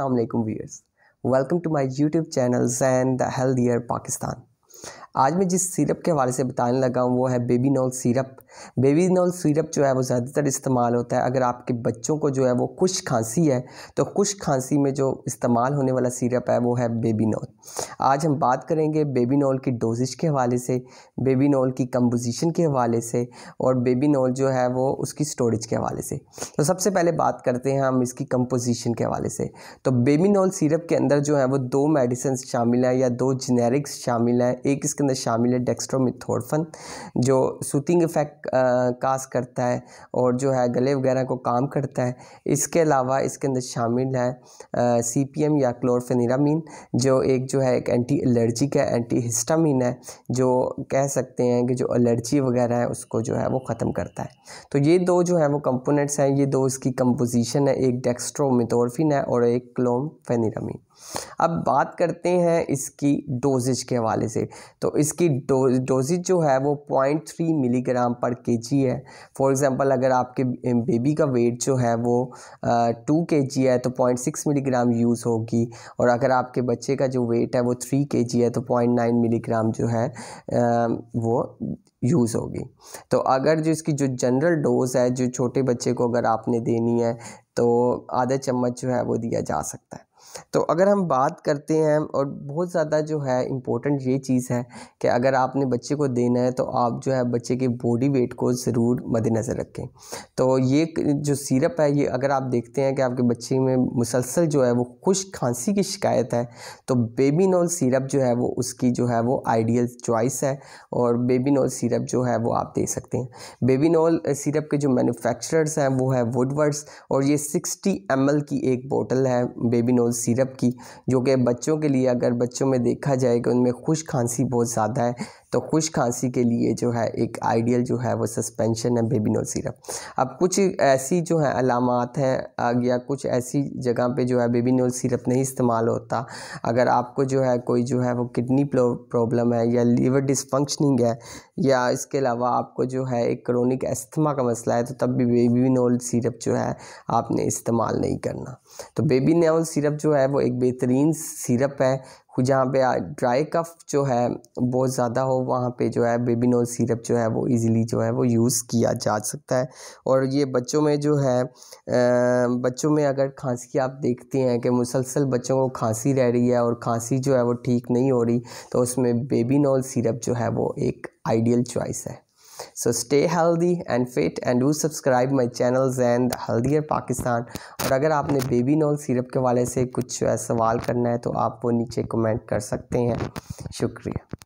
Aslam viewers welcome to my YouTube channel Jain the year Pakistan आज मैं जिस सिरप के हवाले से बताने लगा हूँ वो है baby nol syrup baby nol syrup जो है वो ज़्यादातर इस्तेमाल होता है अगर आपके बच्चों को जो है वो खुश खांसी है तो खुश खांसी में जो इस्तेमाल होने वाला सिरप है वो है बेबी नॉल आज हम बात करेंगे बेबी नॉल की डोजिश के हवाले से बेबी नॉल की कम्पोजिशन के हवाले से और बेबी नॉल जो है वो उसकी स्टोरेज के हवाले से तो सबसे पहले बात करते हैं हम इसकी कम्पोजिशन के हवाले से तो बेबी नॉल सिरप के अंदर जो है वो दो मेडिसन शामिल हैं या दो जेनेरिक्स शामिल हैं एक इसके अंदर शामिल है डेक्स्ट्रोमिथोरफन जो सूथिंग इफेक्ट कास करता है और जो है गले वगैरह को काम करता है इसके अलावा इसके अंदर शामिल है सी पी एम या क्लोरफेनिरामीन जो एक जो है एक एंटी एलर्जिक है एंटी हिस्टामिन है जो कह सकते हैं कि जो एलर्जी वगैरह है उसको जो है वो ख़त्म करता है तो ये दो जो है वो कंपोनेंट्स हैं ये दो इसकी कंपोजिशन है एक डेक्स्ट्रोमिथोरफिन है और एक फेनिरामीन अब बात करते हैं इसकी डोजेज के हवाले से तो इसकी डो डोजेज जो है वो पॉइंट थ्री मिलीग्राम पर के जी है फॉर एग्ज़ाम्पल अगर आपके बेबी का वेट जो है वो टू के जी है तो पॉइंट सिक्स मिलीग्राम यूज़ होगी और अगर आपके बच्चे का जो वेट है वो थ्री के जी है तो पॉइंट नाइन मिलीग्राम जो है आ, वो यूज़ होगी तो अगर जो इसकी जो जनरल डोज है जो छोटे बच्चे को अगर आपने देनी है तो आधा चम्मच जो है वो दिया जा सकता है तो अगर हम बात करते हैं और बहुत ज़्यादा जो है इम्पोर्टेंट ये चीज़ है कि अगर आपने बच्चे को देना है तो आप जो है बच्चे के बॉडी वेट को ज़रूर मद्देनज़र रखें तो ये जो सिरप है ये अगर आप देखते हैं कि आपके बच्चे में मुसलसल जो है वो खुश खांसी की शिकायत है तो बेबी नॉल सिरप जो है वो उसकी जो है वो आइडियल चॉइस है और बेबीनोल सिरप जो है वो आप दे सकते हैं बेबी नॉल सिरप के जो मैनुफेक्चरर्स हैं वो है वुडवर्ड्स और ये सिक्सटी एम की एक बॉटल है बेबी नॉल सिरप की जो कि बच्चों के लिए अगर बच्चों में देखा जाए कि उनमें खुश खांसी बहुत ज़्यादा है तो खुश खांसी के लिए जो है एक आइडियल जो है वो सस्पेंशन है नोल सिरप अब कुछ ऐसी जो है अलामत हैं या कुछ ऐसी जगह पे जो है नोल सिरप नहीं इस्तेमाल होता अगर आपको जो है कोई जो है वो किडनी प्रॉब्लम है या लीवर डिसफंक्शनिंग है या इसके अलावा आपको जो है एक क्रोनिक एस्थमा का मसला है तो तब भी बेबी नोल सिरप जो है आपने इस्तेमाल नहीं करना तो बेबी नोल सिरप जो है वो एक बेहतरीन सिरप है जहाँ पे ड्राई कफ जो है बहुत ज़्यादा हो वहाँ पे जो है बेबी नोज सिरप जो है वो इजीली जो है वो यूज़ किया जा सकता है और ये बच्चों में जो है बच्चों में अगर खांसी आप देखते हैं कि मुसलसल बच्चों को खांसी रह रही है और खांसी जो है वो ठीक नहीं हो रही तो उसमें बेबी बेबीनोल सिरप जो है वो एक आइडियल चॉइस है so stay healthy and fit and do subscribe my channel Jain the healthier Pakistan और अगर आपने बेबी नॉल सिरप के वाले से कुछ सवाल करना है तो आप वो नीचे कमेंट कर सकते हैं शुक्रिया